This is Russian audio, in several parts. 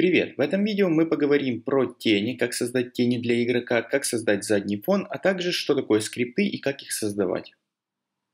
Привет! В этом видео мы поговорим про тени, как создать тени для игрока, как создать задний фон, а также что такое скрипты и как их создавать.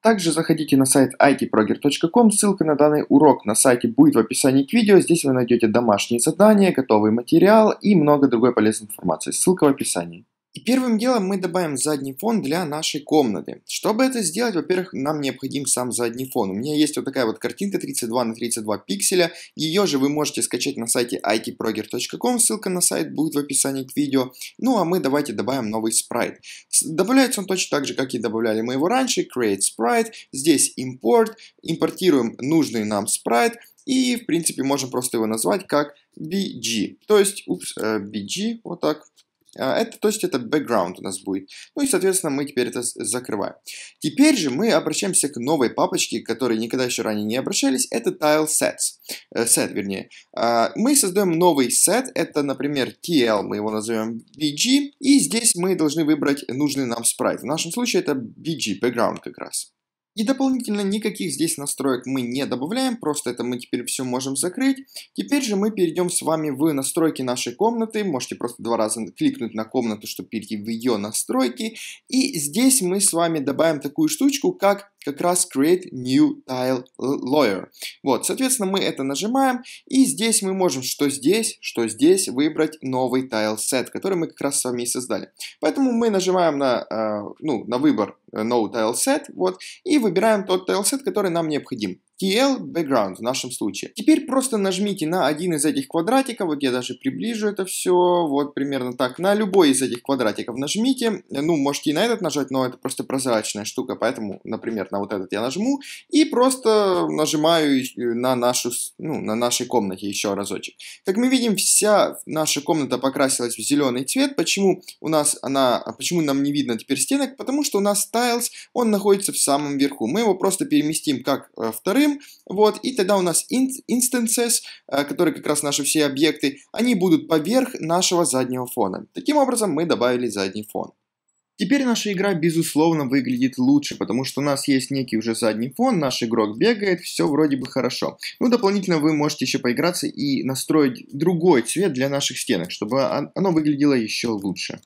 Также заходите на сайт itproger.com, ссылка на данный урок на сайте будет в описании к видео, здесь вы найдете домашние задания, готовый материал и много другой полезной информации, ссылка в описании. И первым делом мы добавим задний фон для нашей комнаты. Чтобы это сделать, во-первых, нам необходим сам задний фон. У меня есть вот такая вот картинка 32 на 32 пикселя. Ее же вы можете скачать на сайте itproger.com, ссылка на сайт будет в описании к видео. Ну а мы давайте добавим новый спрайт. Добавляется он точно так же, как и добавляли мы его раньше. Create sprite, здесь import, импортируем нужный нам спрайт. И, в принципе, можем просто его назвать как BG. То есть, упс, э, BG, вот так, а, это, то есть это background у нас будет. Ну и, соответственно, мы теперь это закрываем. Теперь же мы обращаемся к новой папочке, к которой никогда еще ранее не обращались. Это tile sets. Э, set, вернее. А, мы создаем новый set. Это, например, TL. Мы его назовем BG. И здесь мы должны выбрать нужный нам спрайт. В нашем случае это BG, background как раз. И дополнительно никаких здесь настроек мы не добавляем, просто это мы теперь все можем закрыть. Теперь же мы перейдем с вами в настройки нашей комнаты. Можете просто два раза кликнуть на комнату, чтобы перейти в ее настройки. И здесь мы с вами добавим такую штучку, как как раз Create New Tile Lawyer. Вот, соответственно, мы это нажимаем, и здесь мы можем что здесь, что здесь выбрать новый Tile Set, который мы как раз с вами и создали. Поэтому мы нажимаем на, э, ну, на выбор No э, Tile Set, вот, и выбираем тот Tile Set, который нам необходим. TL background в нашем случае. Теперь просто нажмите на один из этих квадратиков, вот я даже приближу это все, вот примерно так, на любой из этих квадратиков нажмите, ну, можете и на этот нажать, но это просто прозрачная штука, поэтому, например, на вот этот я нажму, и просто нажимаю э, на нашу, ну, на нашей комнате еще разочек. Как мы видим, вся наша комната покрасилась в зеленый цвет, почему у нас она, а почему нам не видно теперь стенок, потому что у нас tiles, он находится в самом верху, мы его просто переместим как э, вторым, Vim, вот, и тогда у нас instances, э, которые как раз наши все объекты, они будут поверх нашего заднего фона. Таким образом, мы добавили задний фон. Теперь наша игра, безусловно, выглядит лучше, потому что у нас есть некий уже задний фон, наш игрок бегает, все вроде бы хорошо. Ну, дополнительно вы можете еще поиграться и настроить другой цвет для наших стенок, чтобы а, оно выглядело еще лучше.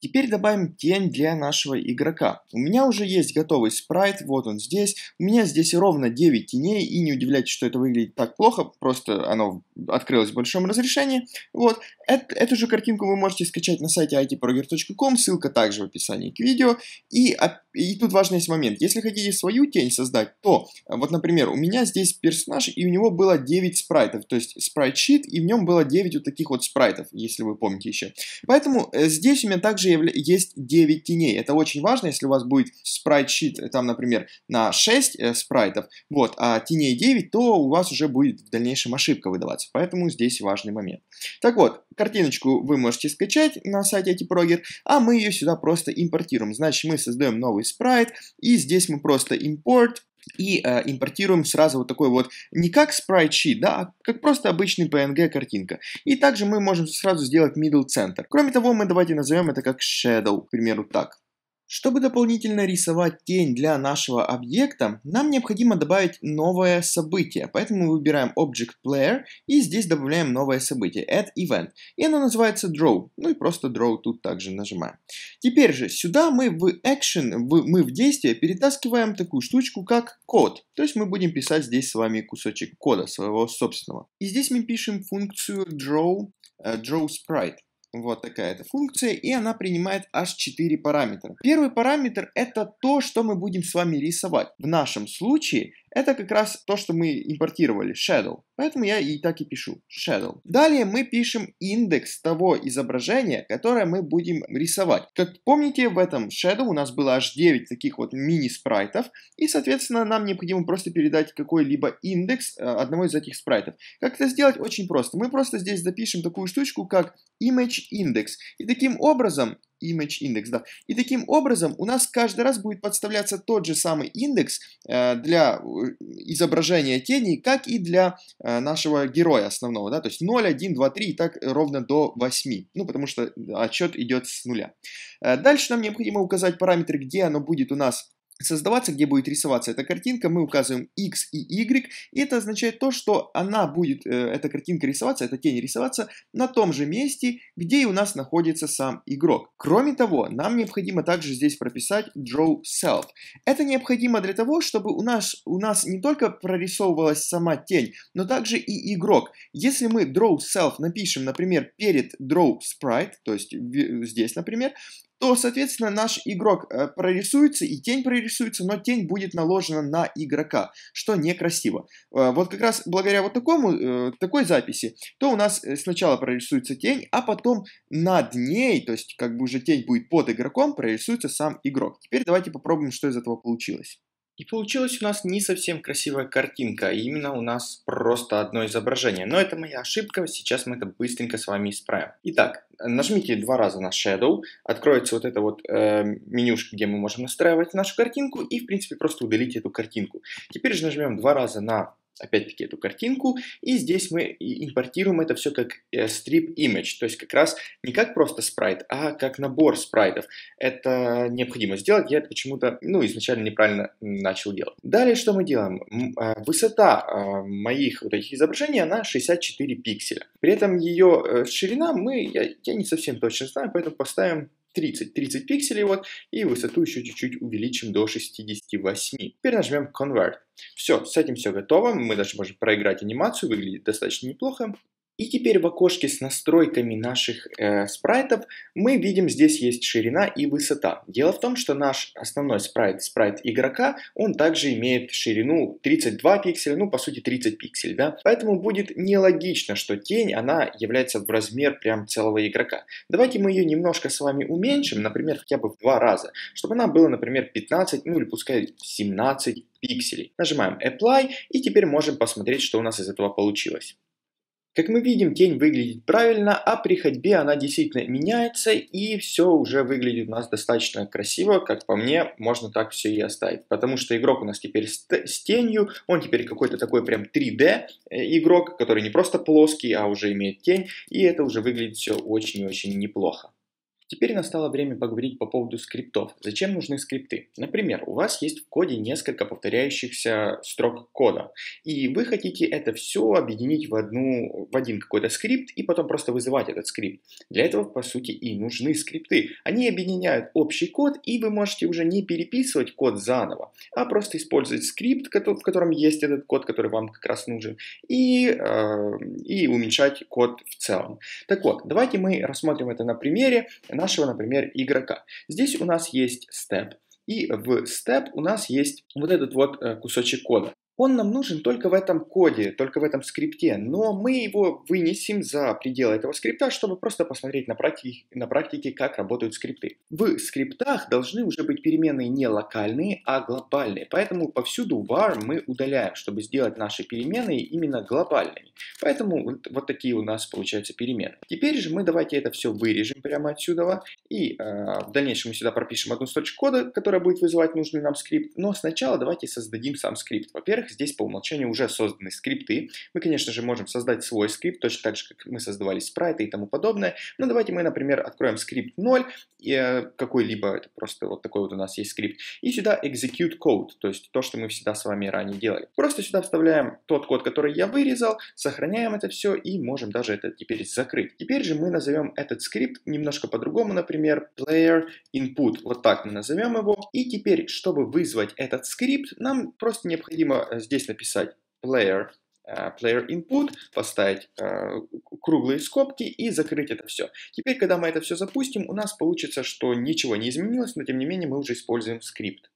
Теперь добавим тень для нашего игрока. У меня уже есть готовый спрайт, вот он здесь. У меня здесь ровно 9 теней, и не удивляйтесь, что это выглядит так плохо, просто оно открылось в большом разрешении. Вот, Эт, эту же картинку вы можете скачать на сайте itproger.com, ссылка также в описании к видео. И, и тут важный есть момент, если хотите свою тень создать, то, вот, например, у меня здесь персонаж, и у него было 9 спрайтов, то есть спрайт-щит, и в нем было 9 вот таких вот спрайтов, если вы помните еще. Поэтому э, здесь у меня также есть 9 теней. Это очень важно, если у вас будет спрайт-щит, э, там, например, на 6 э, спрайтов, вот, а теней 9, то у вас уже будет в дальнейшем ошибка выдаваться. Поэтому здесь важный момент. Так вот, картиночку вы можете скачать на сайте Типрогер, а мы ее сюда просто импортируем. Значит, мы создаем новый спрайт, и здесь мы просто import и э, импортируем сразу вот такой вот, не как спрайт-щит, да, а как просто обычный PNG-картинка. И также мы можем сразу сделать middle center. Кроме того, мы давайте назовем это как shadow, к примеру, так. Чтобы дополнительно рисовать тень для нашего объекта, нам необходимо добавить новое событие. Поэтому мы выбираем Object Player и здесь добавляем новое событие Add Event. И оно называется Draw. Ну и просто Draw тут также нажимаем. Теперь же сюда мы в Action, в, мы в действие перетаскиваем такую штучку, как код. То есть мы будем писать здесь с вами кусочек кода своего собственного. И здесь мы пишем функцию Draw, uh, Draw Sprite. Вот такая эта функция, и она принимает аж 4 параметра. Первый параметр это то, что мы будем с вами рисовать. В нашем случае это как раз то, что мы импортировали, shadow. Поэтому я и так и пишу shadow. Далее мы пишем индекс того изображения, которое мы будем рисовать. Как помните, в этом shadow у нас было аж 9 таких вот мини-спрайтов, и, соответственно, нам необходимо просто передать какой-либо индекс э, одного из этих спрайтов. Как это сделать? Очень просто. Мы просто здесь запишем такую штучку, как image index. И таким образом image index, да. И таким образом у нас каждый раз будет подставляться тот же самый индекс э, для э, изображения тени, как и для э, нашего героя основного, да, то есть 0, 1, 2, 3 и так ровно до 8, ну, потому что отчет идет с нуля. Э, дальше нам необходимо указать параметры, где оно будет у нас создаваться, где будет рисоваться эта картинка, мы указываем x и y, и это означает то, что она будет, э, эта картинка рисоваться, эта тень рисоваться на том же месте, где и у нас находится сам игрок. Кроме того, нам необходимо также здесь прописать draw self. Это необходимо для того, чтобы у нас, у нас не только прорисовывалась сама тень, но также и игрок. Если мы draw self напишем, например, перед draw sprite, то есть здесь, например, то, соответственно, наш игрок э, прорисуется и тень прорисуется, но тень будет наложена на игрока, что некрасиво. Э, вот как раз благодаря вот такому, э, такой записи, то у нас сначала прорисуется тень, а потом над ней, то есть как бы уже тень будет под игроком, прорисуется сам игрок. Теперь давайте попробуем, что из этого получилось. И получилась у нас не совсем красивая картинка, а именно у нас просто одно изображение. Но это моя ошибка, сейчас мы это быстренько с вами исправим. Итак, нажмите два раза на Shadow, откроется вот это вот э, менюшка, где мы можем настраивать нашу картинку, и в принципе просто удалите эту картинку. Теперь же нажмем два раза на опять-таки эту картинку, и здесь мы импортируем это все как э, strip image, то есть как раз не как просто спрайт, а как набор спрайтов. Это необходимо сделать, я это почему-то, ну, изначально неправильно начал делать. Далее что мы делаем? А, высота а, моих вот этих изображений, она 64 пикселя. При этом ее э, ширина мы, я, я не совсем точно знаю, поэтому поставим 30-30 пикселей, вот, и высоту еще чуть-чуть увеличим до 68. Теперь нажмем Convert. Все, с этим все готово, мы даже можем проиграть анимацию, выглядит достаточно неплохо. И теперь в окошке с настройками наших э, спрайтов мы видим, здесь есть ширина и высота. Дело в том, что наш основной спрайт, спрайт игрока, он также имеет ширину 32 пикселя, ну по сути 30 пикселей, да. Поэтому будет нелогично, что тень, она является в размер прям целого игрока. Давайте мы ее немножко с вами уменьшим, например, хотя бы в два раза, чтобы она была, например, 15, ну или пускай 17 пикселей. Нажимаем Apply и теперь можем посмотреть, что у нас из этого получилось. Как мы видим, тень выглядит правильно, а при ходьбе она действительно меняется, и все уже выглядит у нас достаточно красиво, как по мне, можно так все и оставить. Потому что игрок у нас теперь с, с тенью, он теперь какой-то такой прям 3D э, игрок, который не просто плоский, а уже имеет тень, и это уже выглядит все очень очень неплохо. Теперь настало время поговорить по поводу скриптов. Зачем нужны скрипты? Например, у вас есть в коде несколько повторяющихся строк кода, и вы хотите это все объединить в, одну, в один какой-то скрипт и потом просто вызывать этот скрипт. Для этого, по сути, и нужны скрипты. Они объединяют общий код, и вы можете уже не переписывать код заново, а просто использовать скрипт, в котором есть этот код, который вам как раз нужен, и, э, и уменьшать код в целом. Так вот, давайте мы рассмотрим это на примере нашего, например, игрока. Здесь у нас есть степ. И в step у нас есть вот этот вот э, кусочек кода он нам нужен только в этом коде, только в этом скрипте, но мы его вынесем за пределы этого скрипта, чтобы просто посмотреть на практике, на практике, как работают скрипты. В скриптах должны уже быть переменные не локальные, а глобальные, поэтому повсюду var мы удаляем, чтобы сделать наши переменные именно глобальными. Поэтому вот, вот такие у нас получаются перемены. Теперь же мы давайте это все вырежем прямо отсюда, и э, в дальнейшем мы сюда пропишем одну строчку кода, которая будет вызывать нужный нам скрипт, но сначала давайте создадим сам скрипт. Во-первых, Однако здесь по умолчанию уже созданы скрипты. Мы, конечно же, можем создать свой скрипт, точно так же, как мы создавали спрайты и тому подобное. Но давайте мы, например, откроем скрипт 0, э, какой-либо, это просто вот такой вот у нас есть скрипт, и сюда execute code, то есть то, что мы всегда с вами ранее делали. Просто сюда вставляем тот код, который я вырезал, сохраняем это все и можем даже это теперь закрыть. Теперь же мы назовем этот скрипт немножко по-другому, например, player input, вот так мы назовем его. И теперь, чтобы вызвать этот скрипт, нам просто необходимо э, здесь написать player, э, player input, поставить э, круглые скобки и закрыть это все. Теперь, когда мы это все запустим, у нас получится, что ничего не изменилось, но тем не менее мы уже используем скрипт.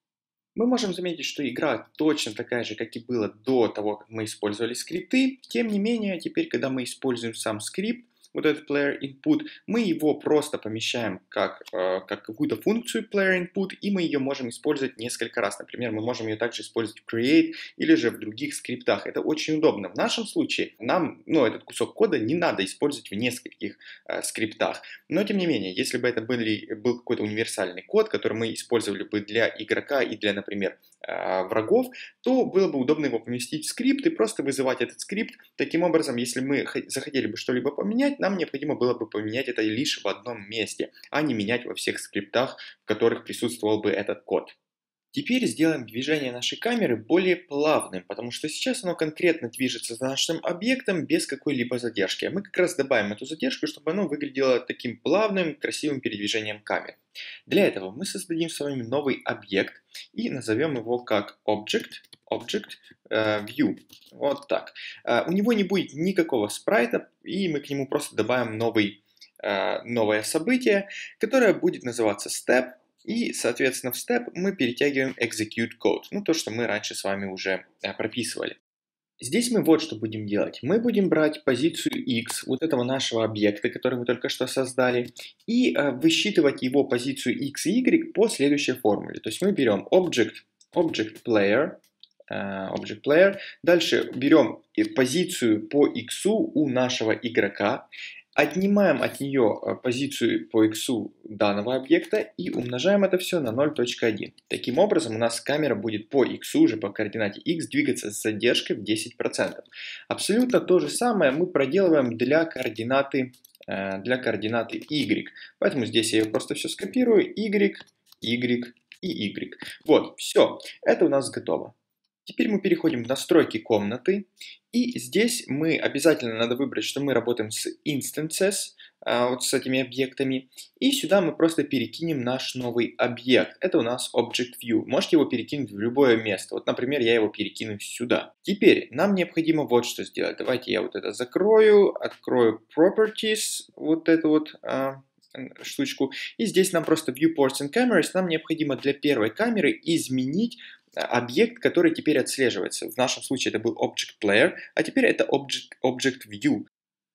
Мы можем заметить, что игра точно такая же, как и была до того, как мы использовали скрипты. Тем не менее, теперь, когда мы используем сам скрипт, вот этот player input, мы его просто помещаем как, э, как какую-то функцию player input, и мы ее можем использовать несколько раз. Например, мы можем ее также использовать в create или же в других скриптах. Это очень удобно. В нашем случае нам ну, этот кусок кода не надо использовать в нескольких э, скриптах. Но, тем не менее, если бы это были, был какой-то универсальный код, который мы использовали бы для игрока и для, например, э, врагов, то было бы удобно его поместить в скрипт и просто вызывать этот скрипт. Таким образом, если мы захотели бы что-либо поменять, нам необходимо было бы поменять это лишь в одном месте, а не менять во всех скриптах, в которых присутствовал бы этот код. Теперь сделаем движение нашей камеры более плавным, потому что сейчас оно конкретно движется за нашим объектом без какой-либо задержки. Мы как раз добавим эту задержку, чтобы оно выглядело таким плавным, красивым передвижением камеры. Для этого мы создадим с вами новый объект и назовем его как Object Object э, View. Вот так. Э, у него не будет никакого спрайта, и мы к нему просто добавим новый, э, новое событие, которое будет называться Step, и, соответственно, в Step мы перетягиваем Execute Code, ну, то, что мы раньше с вами уже прописывали. Здесь мы вот что будем делать. Мы будем брать позицию x вот этого нашего объекта, который мы только что создали, и э, высчитывать его позицию x и y по следующей формуле. То есть мы берем object, object player, Э, object Player. Дальше берем позицию по X у нашего игрока, отнимаем от нее э, позицию по X данного объекта и умножаем это все на 0.1. Таким образом, у нас камера будет по X уже по координате X двигаться с задержкой в 10%. Абсолютно то же самое мы проделываем для координаты э, для координаты y. Поэтому здесь я ее просто все скопирую. y, y и y. Вот, все, это у нас готово. Теперь мы переходим в настройки комнаты, и здесь мы обязательно надо выбрать, что мы работаем с instances, а, вот с этими объектами, и сюда мы просто перекинем наш новый объект. Это у нас Object View. Можете его перекинуть в любое место. Вот, например, я его перекину сюда. Теперь нам необходимо вот что сделать. Давайте я вот это закрою, открою Properties, вот эту вот а, штучку. И здесь нам просто Viewports and Cameras, нам необходимо для первой камеры изменить объект, который теперь отслеживается. В нашем случае это был Object Player, а теперь это Object, object View.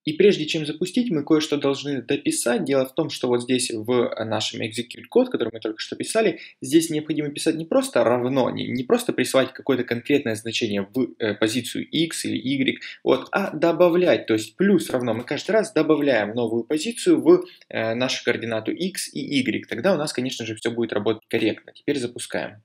И прежде чем запустить, мы кое-что должны дописать. Дело в том, что вот здесь в нашем execute код, который мы только что писали, здесь необходимо писать не просто равно, не, не просто присваивать какое-то конкретное значение в э, позицию x или y, вот, а добавлять, то есть плюс равно. Мы каждый раз добавляем новую позицию в э, нашу координату x и y. Тогда у нас, конечно же, все будет работать корректно. Теперь запускаем.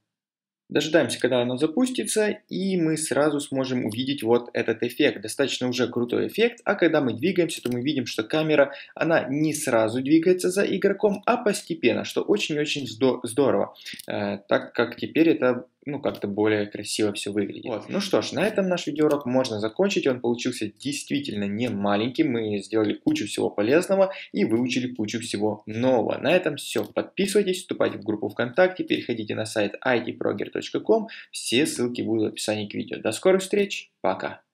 Дожидаемся, когда оно запустится, и мы сразу сможем увидеть вот этот эффект. Достаточно уже крутой эффект, а когда мы двигаемся, то мы видим, что камера, она не сразу двигается за игроком, а постепенно, что очень-очень здорово, э, так как теперь это ну, как-то более красиво все выглядит. Вот. Ну что ж, на этом наш видеоурок можно закончить. Он получился действительно не маленький. Мы сделали кучу всего полезного и выучили кучу всего нового. На этом все. Подписывайтесь, вступайте в группу ВКонтакте, переходите на сайт itproger.com. Все ссылки будут в описании к видео. До скорых встреч. Пока.